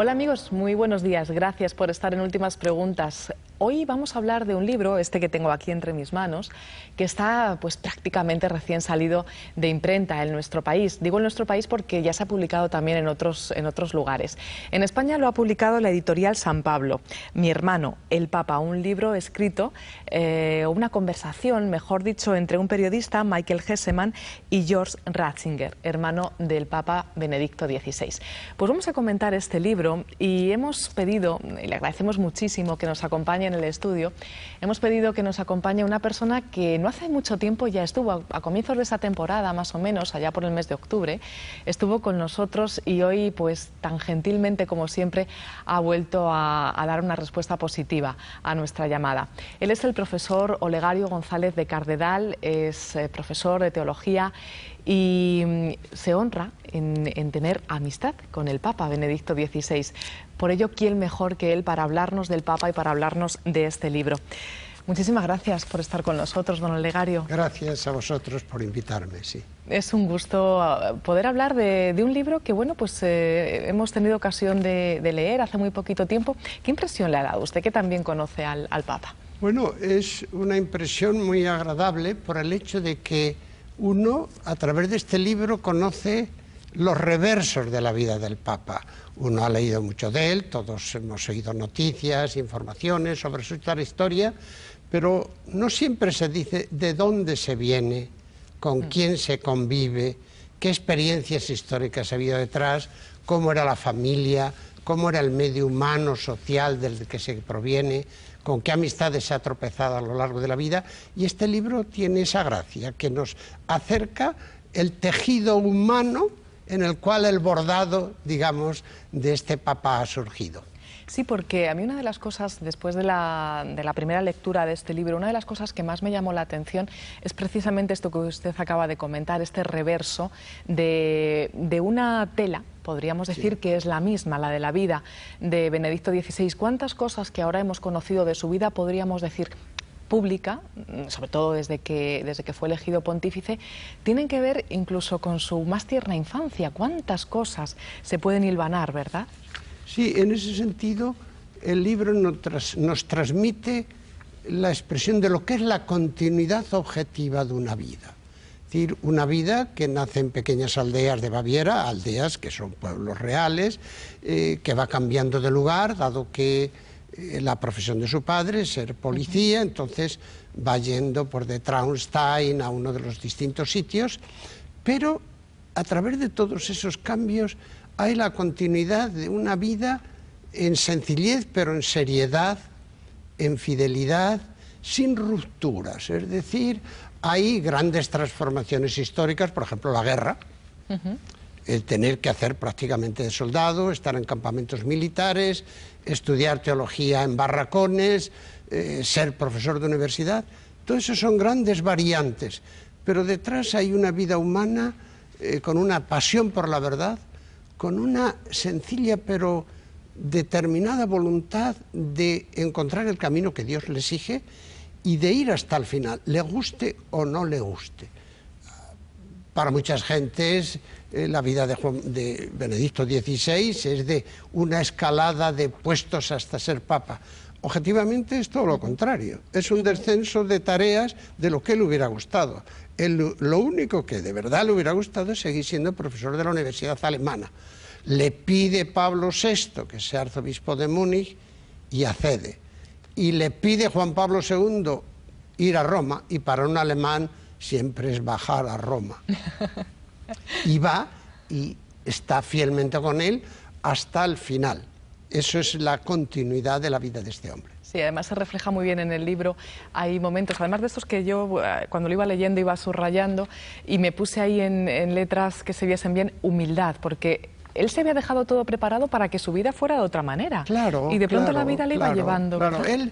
Hola amigos, muy buenos días. Gracias por estar en Últimas Preguntas. Hoy vamos a hablar de un libro, este que tengo aquí entre mis manos, que está pues prácticamente recién salido de imprenta en nuestro país. Digo en nuestro país porque ya se ha publicado también en otros, en otros lugares. En España lo ha publicado la editorial San Pablo, Mi hermano, el Papa, un libro escrito, eh, una conversación, mejor dicho, entre un periodista, Michael Hesseman, y George Ratzinger, hermano del Papa Benedicto XVI. Pues vamos a comentar este libro y hemos pedido, y le agradecemos muchísimo que nos acompañe en el estudio, hemos pedido que nos acompañe una persona que no hace mucho tiempo ya estuvo, a, comienzos de esa temporada más o menos, allá por el mes de octubre, estuvo con nosotros y hoy pues tan gentilmente como siempre ha vuelto a, dar una respuesta positiva a nuestra llamada. Él es el profesor Olegario González de Cardedal, es eh, profesor de teología y mm, se honra en, tener amistad con el Papa Benedicto XVI. Por ello, ¿quién mejor que él para hablarnos del Papa y para hablarnos de este libro? Muchísimas gracias por estar con nosotros, don Olegario. Gracias a vosotros por invitarme, sí. Es un gusto ah, poder hablar de, un libro que, bueno, pues eh, hemos tenido ocasión de, leer hace muy poquito tiempo. ¿Qué impresión le ha dado usted, que también conoce al Papa? Bueno, es una impresión muy agradable por el hecho de que uno, a través de este libro, conoce los reversos de la vida del Papa. Uno ha leído mucho de él, todos hemos oído noticias, informaciones sobre su historia, pero no siempre se dice de dónde se viene, con mm. quién se convive, qué experiencias históricas ha habido detrás, cómo era la familia, cómo era el medio humano, social del que se proviene, con qué amistades se ha tropezado a lo largo de la vida. Y este libro tiene esa gracia que nos acerca el tejido humano en el cual el bordado, digamos, de este Papa ha surgido. Sí, porque a mí una de las cosas, después de la, primera lectura de este libro, una de las cosas que más me llamó la atención es precisamente esto que usted acaba de comentar, este reverso de, una tela podríamos decir que es la misma, la de la vida de Benedicto XVI. ¿Cuántas cosas que ahora hemos conocido de su vida podríamos decir pública, mm, sobre todo desde que, desde que fue elegido pontífice, tienen que ver incluso con su más tierna infancia. ¿Cuántas cosas se pueden hilvanar, verdad? Sí, en ese sentido, el libro nos, transmite la expresión de lo que es la continuidad objetiva de una vida. Es decir, una vida que nace en pequeñas aldeas de Baviera, aldeas que son pueblos reales, eh, que va cambiando de lugar, dado que eh, la profesión de su padre, ser policía, entonces va yendo por de Traunstein a uno de los distintos sitios, pero a través de todos esos cambios hay la continuidad de una vida en sencillez, pero en seriedad, en fidelidad, sin rupturas. Es decir, hay grandes transformaciones históricas, por ejemplo, la guerra el tener que hacer prácticamente de soldado, estar en campamentos militares, estudiar teología en barracones, eh, ser profesor de universidad. Todo eso son grandes variantes, pero detrás hay una vida humana eh, con una pasión por la verdad, con una sencilla pero determinada voluntad de encontrar el camino que Dios le exige y de ir hasta el final, le guste o no le guste. Para muchas gentes, eh, la vida de, Benedicto XVI es de una escalada de puestos hasta ser papa. Objetivamente es todo lo contrario, es un descenso de tareas de lo que le hubiera gustado. lo único que de verdad le hubiera gustado es seguir siendo profesor de la Universidad Alemana. Le pide Pablo VI que sea arzobispo de Múnich y accede. Y le pide Juan Pablo II ir a Roma y para un alemán siempre es bajar a Roma. Y va y está fielmente con él hasta el final. Eso es la continuidad de la vida de este hombre. Sí, además se refleja muy bien en el libro. Hay momentos, además de estos que yo eh, cuando lo iba leyendo iba subrayando y me puse ahí en, letras que se viesen bien humildad, porque él se había dejado todo preparado para que su vida fuera de otra manera. Claro. Y de pronto la vida le iba llevando. Claro, él,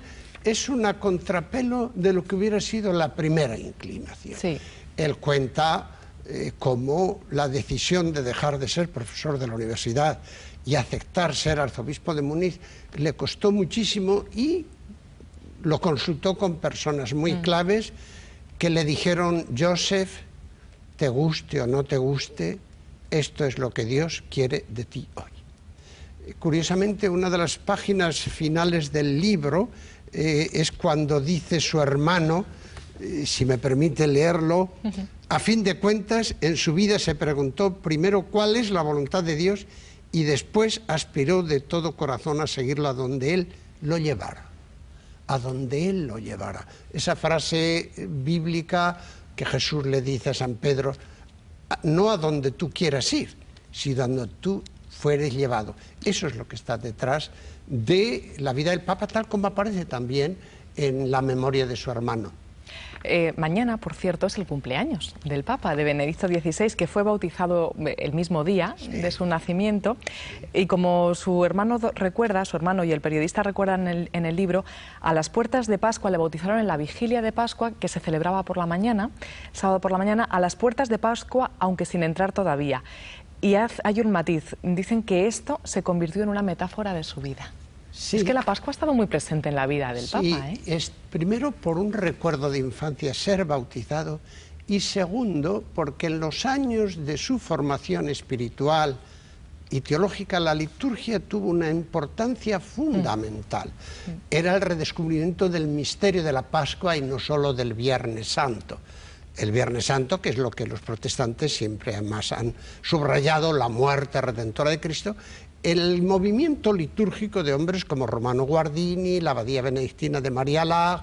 es una contrapelo de lo que hubiera sido la primera inclinación. Él cuenta eh, cómo la decisión de dejar de ser profesor de la universidad y aceptar ser arzobispo de Múnich le costó muchísimo y lo consultó con personas muy mm. claves que le dijeron, Joseph, te guste o no te guste, esto es lo que Dios quiere de ti hoy. Eh, curiosamente, una de las páginas finales del libro eh, es cuando dice su hermano, eh, si me permite leerlo, a fin de cuentas en su vida se preguntó primero cuál es la voluntad de Dios y después aspiró de todo corazón a seguirla donde Él lo llevara, a donde Él lo llevara. Esa frase bíblica que Jesús le dice a San Pedro, no a donde tú quieras ir, sino a donde tú fueres llevado. Eso es lo que está detrás de la vida del Papa, tal como aparece también en la memoria de su hermano. Eh, mañana, por cierto, es el cumpleaños del Papa, de Benedicto XVI, que fue bautizado eh, el mismo día de su nacimiento. Y como su hermano recuerda, su hermano y el periodista recuerdan en el, libro, a las puertas de Pascua le bautizaron en la vigilia de Pascua, que se celebraba por la mañana, sábado por la mañana, a las puertas de Pascua, aunque sin entrar todavía. Y hay un matiz. Dicen que esto se convirtió en una metáfora de su vida. Es que la Pascua ha estado muy presente en la vida del Papa. ¿eh? primero por un recuerdo de infancia, ser bautizado, y segundo porque en los años de su formación espiritual y teológica la liturgia tuvo una importancia fundamental. Mm. Era el redescubrimiento del misterio de la Pascua y no solo del Viernes Santo el Viernes Santo, que es lo que los protestantes siempre más han subrayado, la muerte redentora de Cristo, el movimiento litúrgico de hombres como Romano Guardini, la abadía benedictina de María Lag,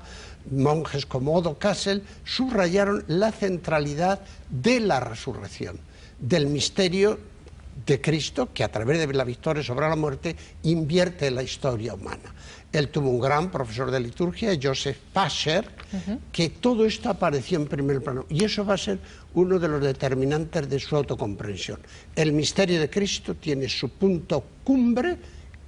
monjes como Odo Kassel, subrayaron la centralidad de la resurrección, del misterio de Cristo que a través de la victoria sobre la muerte invierte la historia humana. Él tuvo un gran profesor de liturgia, Joseph Passer... que todo esto apareció en primer plano. Y eso va a ser uno de los determinantes de su autocomprensión. El misterio de Cristo tiene su punto cumbre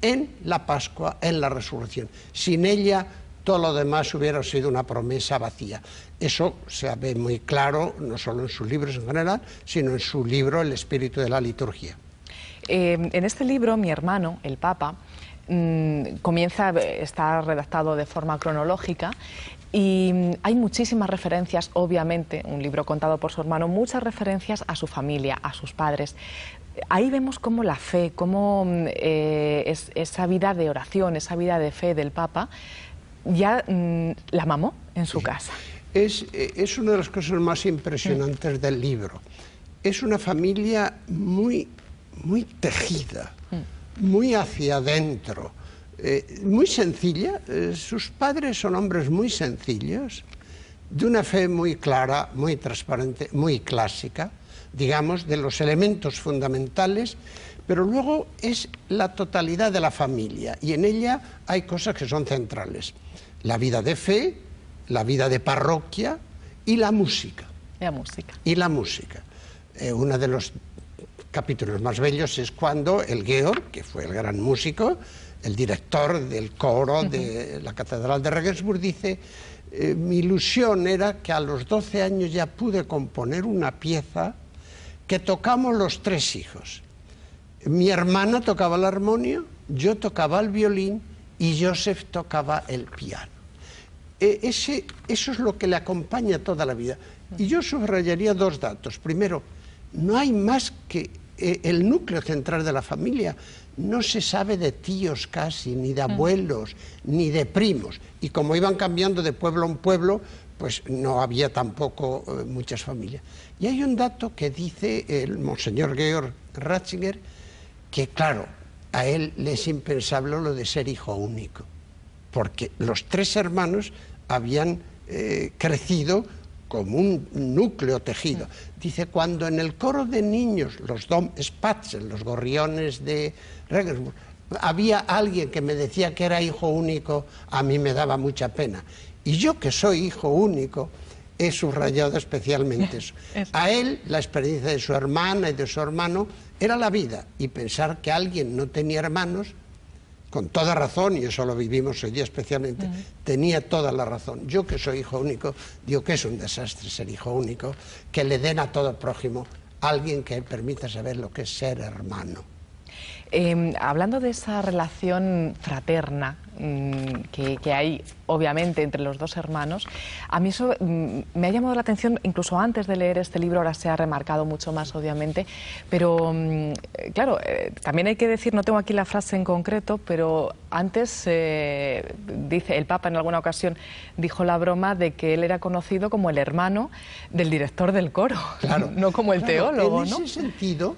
en la Pascua, en la resurrección. Sin ella todo lo demás hubiera sido una promesa vacía. Eso se ve muy claro, no solo en sus libros en general, sino en su libro El espíritu de la liturgia. Eh, en este libro, mi hermano, el Papa, Mm, ...comienza comienza, estar redactado de forma cronológica y mm, hay muchísimas referencias, obviamente, un libro contado por su hermano, muchas referencias a su familia, a sus padres. Ahí vemos cómo la fe, cómo mm, eh, esa vida de oración, esa vida de fe del Papa, ya la mamó en su casa. Eh, es, una de las cosas más impresionantes del libro. Es una familia muy, muy tejida muy hacia adentro, eh, muy sencilla. Eh, sus padres son hombres muy sencillos, de una fe muy clara, muy transparente, muy clásica, digamos, de los elementos fundamentales, pero luego es la totalidad de la familia y en ella hay cosas que son centrales. La vida de fe, la vida de parroquia y la música. La música. Y la música. Eh, una de los capítulos más bellos es cuando el Georg, que fue el gran músico, el director del coro de la Catedral de Regensburg, dice, eh, mi ilusión era que a los 12 años ya pude componer una pieza que tocamos los tres hijos. Mi hermana tocaba el armonio, yo tocaba el violín y Joseph tocaba el piano. E, ese, eso es lo que le acompaña toda la vida. Y yo subrayaría dos datos. Primero, no hay más que eh, el núcleo central de la familia. No se sabe de tíos casi, ni de mm. abuelos, ni de primos. Y como iban cambiando de pueblo en pueblo, pues no había tampoco eh, muchas familias. Y hay un dato que dice el monseñor Georg Ratzinger, que claro, a él le es impensable lo de ser hijo único, porque los tres hermanos habían eh, crecido como un núcleo tejido. Dice, cuando en el coro de niños, los Dom Spatzen, los gorriones de Regensburg, había alguien que me decía que era hijo único, a mí me daba mucha pena. Y yo que soy hijo único, he subrayado especialmente eso. A él la experiencia de su hermana y de su hermano era la vida y pensar que alguien no tenía hermanos con toda razón, y eso lo vivimos hoy día especialmente, tenía toda la razón. Yo que soy hijo único, digo que es un desastre ser hijo único, que le den a todo prójimo alguien que permita saber lo que es ser hermano. Em, hablando de esa relación fraterna mm, que, hay obviamente entre los dos hermanos, a mí eso mm, me ha llamado la atención incluso antes de leer este libro, ahora se ha remarcado mucho más obviamente, pero mm, eh, claro, eh, también hay que decir, no tengo aquí la frase en concreto, pero antes eh, dice, el Papa en alguna ocasión dijo la broma de que él era conocido como el hermano del director del coro, no como el teólogo. En ese sentido,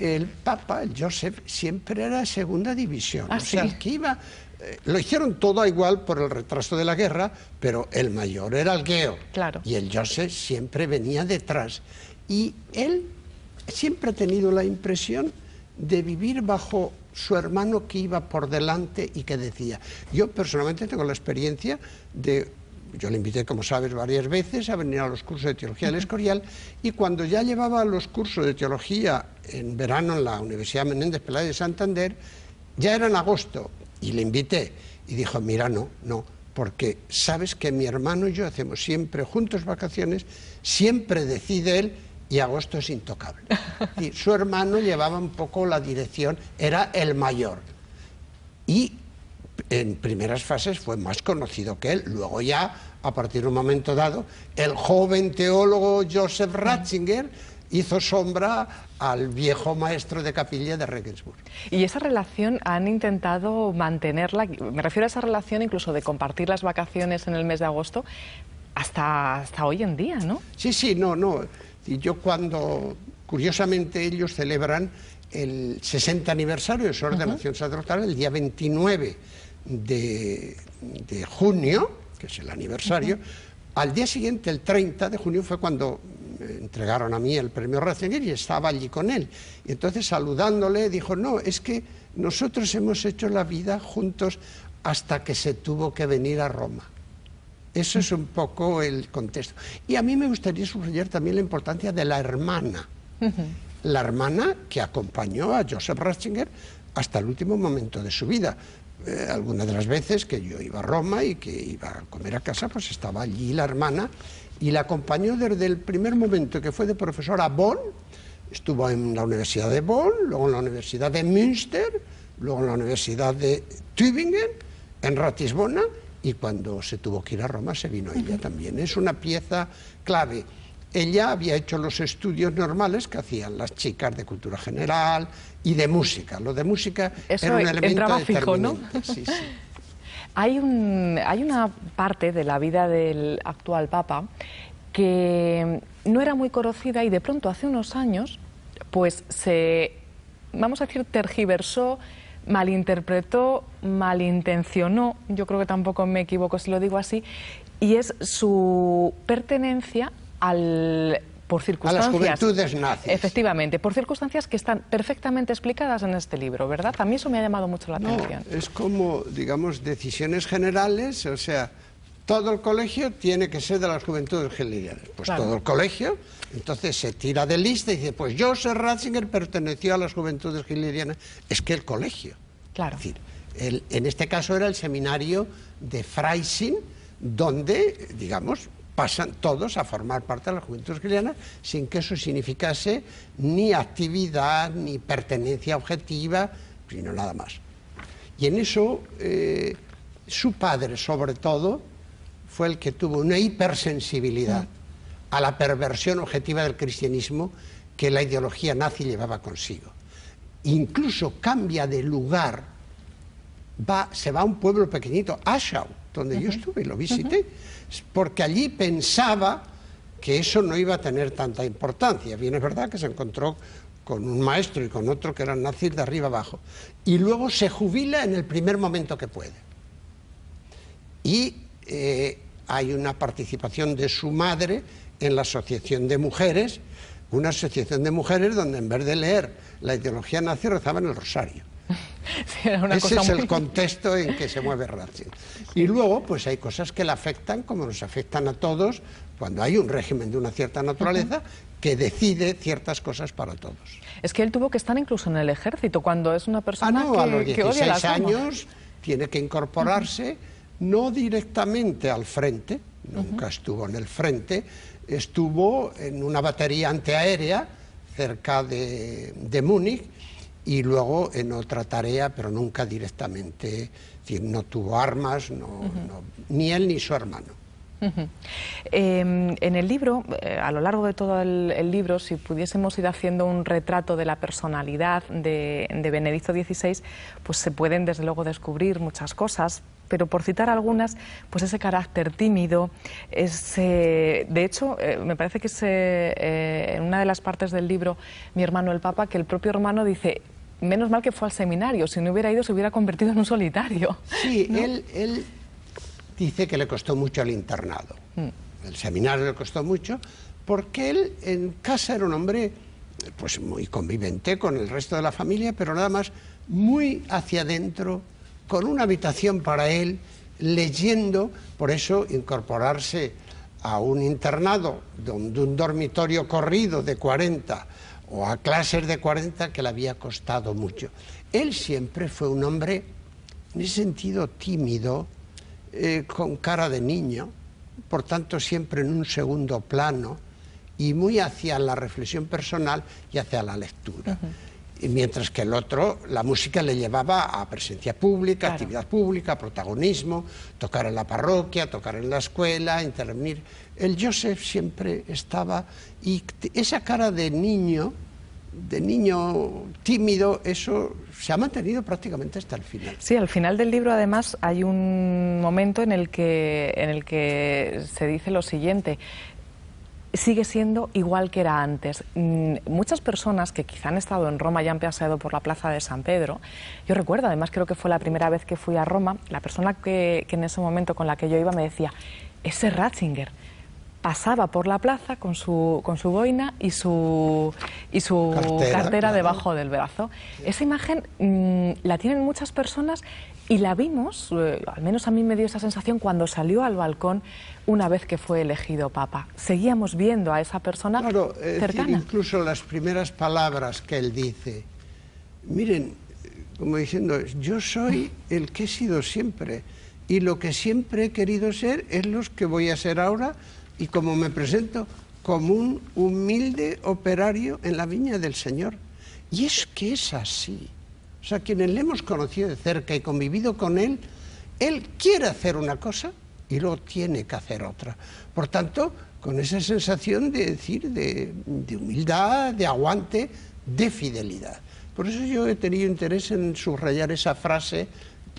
el Papa, el Joseph, siempre era segunda división. Ah, o sea, que iba. Eh, lo hicieron todo igual por el retraso de la guerra, pero el mayor era el Claro. Y el Joseph siempre venía detrás. Y él siempre ha tenido la impresión de vivir bajo su hermano que iba por delante y que decía. Yo personalmente tengo la experiencia de yo le invité, como sabes, varias veces a venir a los cursos de teología del Escorial y cuando ya llevaba los cursos de teología en verano en la Universidad Menéndez pelayo de Santander, ya era en agosto y le invité y dijo, mira, no, no, porque sabes que mi hermano y yo hacemos siempre juntos vacaciones, siempre decide él y agosto es intocable. Y su hermano llevaba un poco la dirección, era el mayor. Y en primeras fases fue más conocido que él. Luego ya, a partir de un momento dado, el joven teólogo Joseph Ratzinger hizo sombra al viejo maestro de capilla de Regensburg. Y esa relación han intentado mantenerla, me refiero a esa relación incluso de compartir las vacaciones en el mes de agosto, hasta, hasta hoy en día, ¿no? Sí, sí, no, no. Y yo cuando, curiosamente, ellos celebran el 60 aniversario de su ordenación sacerdotal el día 29 de, junio, que es el aniversario, al día siguiente, el 30 de junio, fue cuando entregaron a mí el premio Ratzinger y estaba allí con él. Y entonces saludándole dijo, no, es que nosotros hemos hecho la vida juntos hasta que se tuvo que venir a Roma. Eso es un poco el contexto. Y a mí me gustaría subrayar también la importancia de la hermana. La hermana que acompañó a Joseph Ratzinger hasta el último momento de su vida. Eh, algunas de las veces que yo iba a Roma y que iba a comer a casa, pues estaba allí la hermana y la acompañó desde el primer momento que fue de profesora a Bonn, estuvo en la Universidad de Bonn, luego en la Universidad de Münster, luego en la Universidad de Tübingen, en Ratisbona, y cuando se tuvo que ir a Roma se vino ella también. Es una pieza clave. Ella había hecho los estudios normales que hacían las chicas de cultura general y de música. Lo de música era un elemento fijo, ¿no? Sí, sí. Hay, un, hay una parte de la vida del actual Papa que no era muy conocida y de pronto hace unos años pues se, vamos a decir, tergiversó, malinterpretó, malintencionó, yo creo que tampoco me equivoco si lo digo así, y es su pertenencia por circunstancias. A las juventudes nazis. Efectivamente, por circunstancias que están perfectamente explicadas en este libro, ¿verdad? A mí eso me ha llamado mucho la atención. Es como, digamos, decisiones generales, o sea, todo el colegio tiene que ser de las juventudes gelianas. Pues todo el colegio, entonces se tira de lista y dice, pues Joseph Ratzinger perteneció a las juventudes gelianas. Es que el colegio. Claro. Es decir, en este caso era el seminario de Freising, donde, digamos, pasan todos a formar parte de la juventud cristiana sin que eso significase ni actividad ni pertenencia objetiva, sino nada más. Y en eso eh, su padre, sobre todo, fue el que tuvo una hipersensibilidad a la perversión objetiva del cristianismo que la ideología nazi llevaba consigo. Incluso cambia de lugar, va, se va a un pueblo pequeñito, Ashau, donde yo estuve, y lo visité porque allí pensaba que eso no iba a tener tanta importancia. Bien, es verdad que se encontró con un maestro y con otro que eran nazis de arriba abajo, y luego se jubila en el primer momento que puede. Y eh, hay una participación de su madre en la Asociación de Mujeres, una asociación de mujeres donde en vez de leer la ideología nazi rezaban el rosario. Ese es el contexto en que se mueve Ratzinger. Y luego, pues hay cosas que le afectan, como nos afectan a todos, cuando hay un régimen de una cierta naturaleza que decide ciertas cosas para todos. Es que él tuvo que estar incluso en el ejército, cuando es una persona ah, que, a los 16 años tiene que incorporarse, no directamente al frente, nunca estuvo en el frente, estuvo en una batería antiaérea cerca de Múnich, y luego en otra tarea, pero nunca directamente, no tuvo armas, no, ni él ni su hermano. Em, en el libro, eh, a lo largo de todo el, libro, si pudiésemos ir haciendo un retrato de la personalidad de, de, Benedicto XVI, pues se pueden desde luego descubrir muchas cosas, pero por citar algunas, pues ese carácter tímido, ese, de hecho, eh, me parece que se, eh, en una de las partes del libro, mi hermano el Papa, que el propio hermano dice, menos mal que fue al seminario, si no hubiera ido se hubiera convertido en un solitario. Sí, él, dice que le costó mucho el internado. Mm. El seminario le costó mucho porque él en casa era un hombre pues muy convivente con el resto de la familia, pero nada más muy hacia adentro, con una habitación para él, leyendo, por eso incorporarse a un internado, donde un dormitorio corrido de 40 o a clases de 40 que le había costado mucho. Él siempre fue un hombre, en ese sentido, tímido, eh, con cara de niño, por tanto siempre en un segundo plano y muy hacia la reflexión personal y hacia la lectura. mientras que el otro, la música le llevaba a presencia pública, actividad pública, protagonismo, tocar en la parroquia, tocar en la escuela, intervenir el Joseph siempre estaba y esa cara de niño, de niño tímido, eso se ha mantenido prácticamente hasta el final. Sí, al final del libro además hay un momento en el que, en el que se dice lo siguiente sigue siendo igual que era antes. Mm, muchas personas que quizá han estado en Roma y han paseado por la plaza de San Pedro, yo recuerdo, además creo que fue la primera vez que fui a Roma, la persona que en ese momento con la que yo iba me decía, ese Ratzinger, pasaba por la plaza con su, con su boina y su, y su cartera, debajo del brazo. Esa imagen mm, la tienen muchas personas y la vimos, eh, al menos a mí me dio esa sensación cuando salió al balcón una vez que fue elegido papa. Seguíamos viendo a esa persona cercana. incluso las primeras palabras que él dice, miren, como diciendo, yo soy el que he sido siempre y lo que siempre he querido ser es los que voy a ser ahora y como me presento como un humilde operario en la viña del Señor. Y es que es así. O sea, quienes le hemos conocido de cerca y convivido con él, él quiere hacer una cosa y luego tiene que hacer otra. Por tanto, con esa sensación de decir, de, humildad, de aguante, de fidelidad. Por eso yo he tenido interés en subrayar esa frase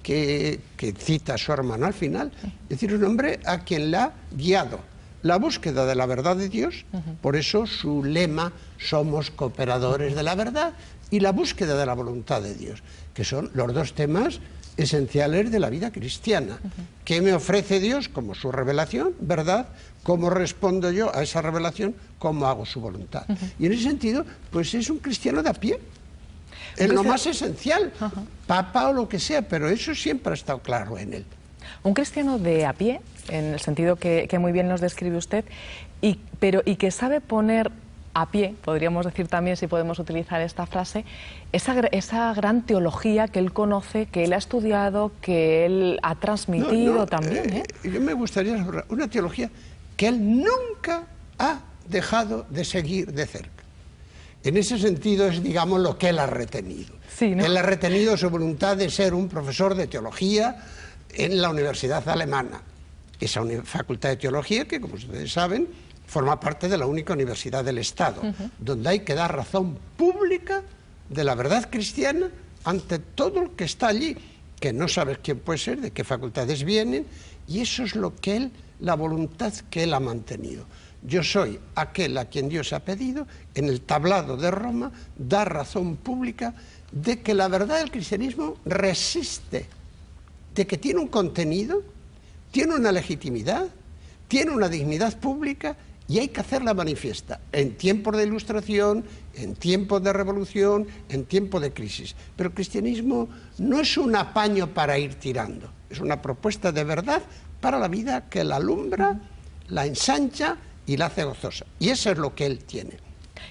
que, cita su hermano al final. decir, un hombre a quien la ha guiado, la búsqueda de la verdad de Dios, por eso su lema somos cooperadores de la verdad y la búsqueda de la voluntad de Dios, que son los dos temas esenciales de la vida cristiana. ¿Qué me ofrece Dios como su revelación, verdad? ¿Cómo respondo yo a esa revelación? ¿Cómo hago su voluntad? Y en ese sentido, pues es un cristiano de a pie, es lo más esencial, papa o lo que sea, pero eso siempre ha estado claro en él. Un cristiano de a pie, en el sentido que, muy bien nos describe usted, y, pero, y que sabe poner a pie, podríamos decir también, si podemos utilizar esta frase, esa, esa, gran teología que él conoce, que él ha estudiado, que él ha transmitido también. Eh, ¿eh? Eh, yo me gustaría una teología que él nunca ha dejado de seguir de cerca. En ese sentido es, digamos, lo que él ha retenido. Él ha retenido su voluntad de ser un profesor de teología, en la Universidad Alemana, esa Facultad de Teología que, como ustedes saben, forma parte de la única universidad del Estado, donde hay que dar razón pública de la verdad cristiana ante todo el que está allí, que no sabes quién puede ser, de qué facultades vienen, y eso es lo que él, la voluntad que él ha mantenido. Yo soy aquel a quien Dios ha pedido, en el tablado de Roma, dar razón pública de que la verdad del cristianismo resiste de que tiene un contenido, tiene una legitimidad, tiene una dignidad pública y hay que hacerla manifiesta en tiempos de ilustración, en tiempos de revolución, en tiempos de crisis. Pero el cristianismo no es un apaño para ir tirando, es una propuesta de verdad para la vida que la alumbra, la ensancha y la hace gozosa. Y eso es lo que él tiene.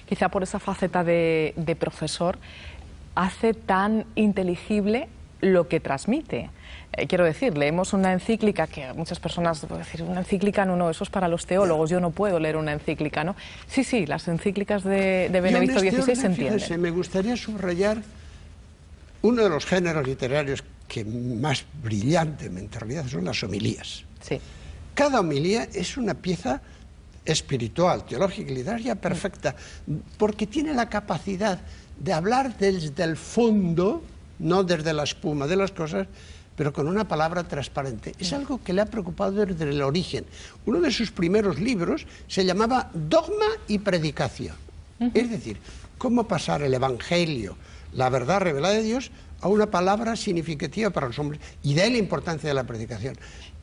Quizá por esa faceta de, de profesor hace tan inteligible lo que transmite. Eh, quiero decir, leemos una encíclica que muchas personas pueden decir, una encíclica, no, no, eso es para los teólogos, yo no puedo leer una encíclica, ¿no? Sí, sí, las encíclicas de, de Benedicto XVI este entienden. me gustaría subrayar uno de los géneros literarios que más brillantemente en realidad son las homilías. Sí. Cada homilía es una pieza espiritual, teológica y literaria perfecta, porque tiene la capacidad de hablar desde el fondo, no desde la espuma de las cosas, pero con una palabra transparente. Es algo que le ha preocupado desde el origen. Uno de sus primeros libros se llamaba Dogma y Predicación. Es decir, cómo pasar el Evangelio, la verdad revelada de Dios, a una palabra significativa para los hombres. Y de ahí la importancia de la predicación.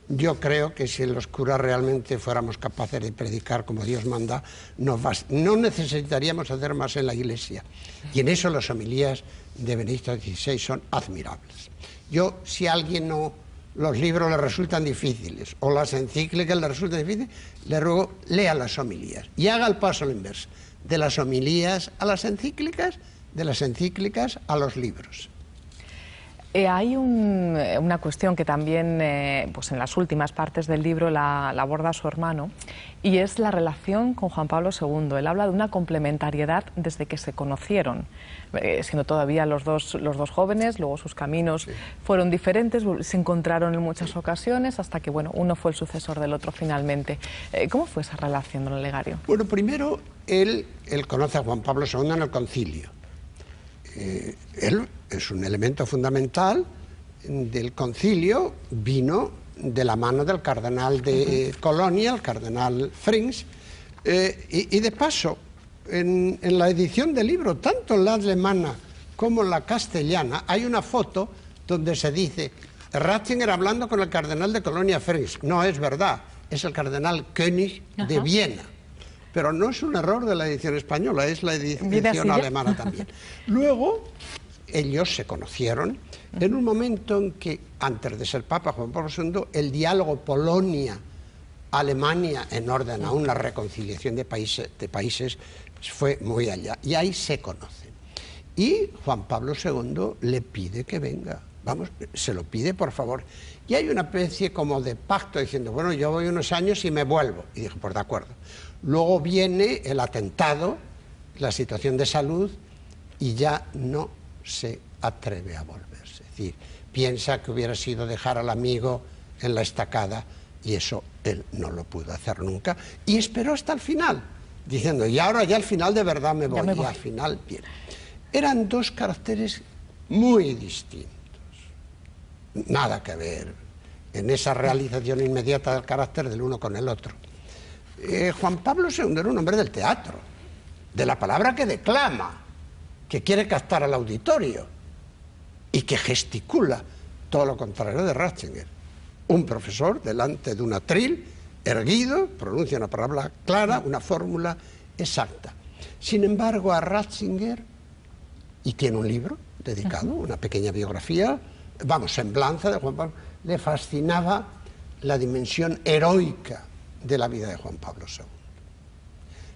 Yo creo que si los curas realmente fuéramos capaces de predicar como Dios manda, no, necesitaríamos hacer más en la iglesia. Y en eso las homilías de Benedicto XVI son admirables. Yo, si a alguien no, los libros le resultan difíciles o las encíclicas le resultan difíciles, le ruego, lea las homilías y haga el paso al inverso. de las homilías a las encíclicas, de las encíclicas a los libros. Eh, hay eh, una cuestión que también eh, pues en las últimas partes del libro la, aborda su hermano y es la relación con Juan Pablo II. Él habla de una complementariedad desde que se conocieron, siendo todavía los dos, los dos jóvenes, luego sus caminos fueron diferentes, se encontraron en muchas ocasiones hasta que bueno, uno fue el sucesor del otro finalmente. ¿Cómo fue esa relación, don Legario? Bueno, primero él conoce a Juan Pablo II en el concilio eh, él es un elemento fundamental del concilio, vino de la mano del cardenal de Colonia, el cardenal Frings, eh, y, de paso, en, la edición del libro, tanto la alemana como la castellana, hay una foto donde se dice Ratzinger hablando con el cardenal de Colonia Frings. No es verdad, es el cardenal König de Viena. Pero no es un error de la edición española, es la edición alemana también. Luego, ellos se conocieron en un momento en que, antes de ser Papa Juan Pablo II, el diálogo Polonia Alemania en orden a una reconciliación de países, fue muy allá. Y ahí se conocen. Y Juan Pablo II le pide que venga. Vamos, se lo pide, por favor. Y hay una especie como de pacto diciendo, bueno, yo voy unos años y me vuelvo. Y dijo, pues de acuerdo. Luego viene el atentado, la situación de salud, y ya no se atreve a volverse. Es decir, piensa que hubiera sido dejar al amigo en la estacada y eso él no lo pudo hacer nunca y esperó hasta el final, diciendo, y ahora ya al final de verdad me voy, al final bien. Eran dos caracteres muy distintos, nada que ver en esa realización inmediata del carácter del uno con el otro. Eh, Juan Pablo II era un hombre del teatro, de la palabra que declama, que quiere captar al auditorio y que gesticula, todo lo contrario de Ratzinger. Un profesor delante de un atril, erguido, pronuncia una palabra clara, una fórmula exacta. Sin embargo, a Ratzinger, y tiene un libro dedicado, una pequeña biografía, vamos, semblanza de Juan Pablo, le fascinaba la dimensión heroica de la vida de Juan Pablo II.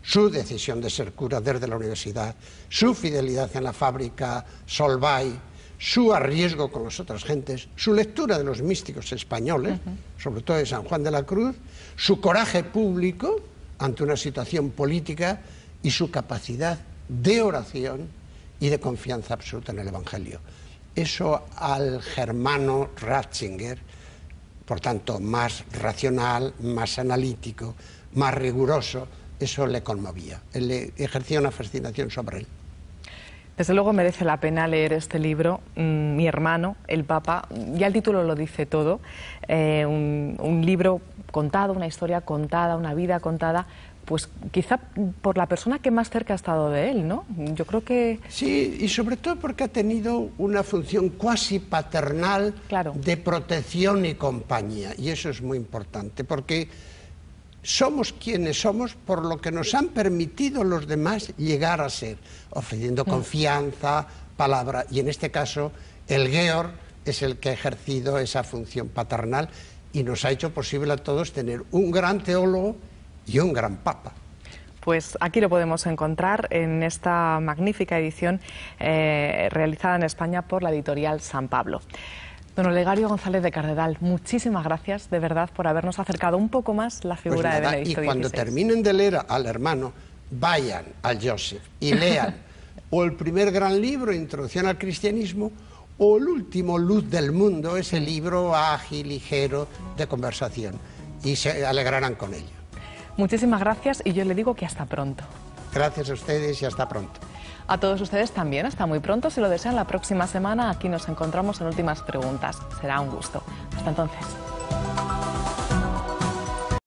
Su decisión de ser cura desde la universidad, su fidelidad en la fábrica Solvay, su arriesgo con las otras gentes, su lectura de los místicos españoles, sobre todo de San Juan de la Cruz, su coraje público ante una situación política y su capacidad de oración y de confianza absoluta en el Evangelio. Eso al germano Ratzinger por tanto, más racional, más analítico, más riguroso, eso le conmovía, le ejercía una fascinación sobre él. Desde luego merece la pena leer este libro, mm, Mi hermano, el Papa, ya el título lo dice todo, eh, un libro contado, una historia contada, una vida contada, pues quizá por la persona que más cerca ha estado de él, ¿no? Yo creo que... Sí, y sobre todo porque ha tenido una función cuasi paternal de protección y compañía, y eso es muy importante, porque somos quienes somos por lo que nos han permitido los demás llegar a ser, ofreciendo mm. confianza, palabra, y en este caso el Georg es el que ha ejercido esa función paternal y nos ha hecho posible a todos tener un gran teólogo y un gran papa. Pues aquí lo podemos encontrar en esta magnífica edición eh, realizada en España por la editorial San Pablo. Don Olegario González de Cardedal, muchísimas gracias de verdad por habernos acercado un poco más la pues figura de Benedicto Y cuando terminen de leer al hermano, vayan al Joseph y lean o el primer gran libro, Introducción al Cristianismo, o el último, Luz del Mundo, ese libro ágil, ligero, de conversación. Y se alegrarán con ello. Muchísimas gracias y yo le digo que hasta pronto. Gracias a ustedes y hasta pronto. A todos ustedes también, hasta muy pronto. Si lo desean, la próxima semana aquí nos encontramos en Últimas Preguntas. Será un gusto. Hasta entonces.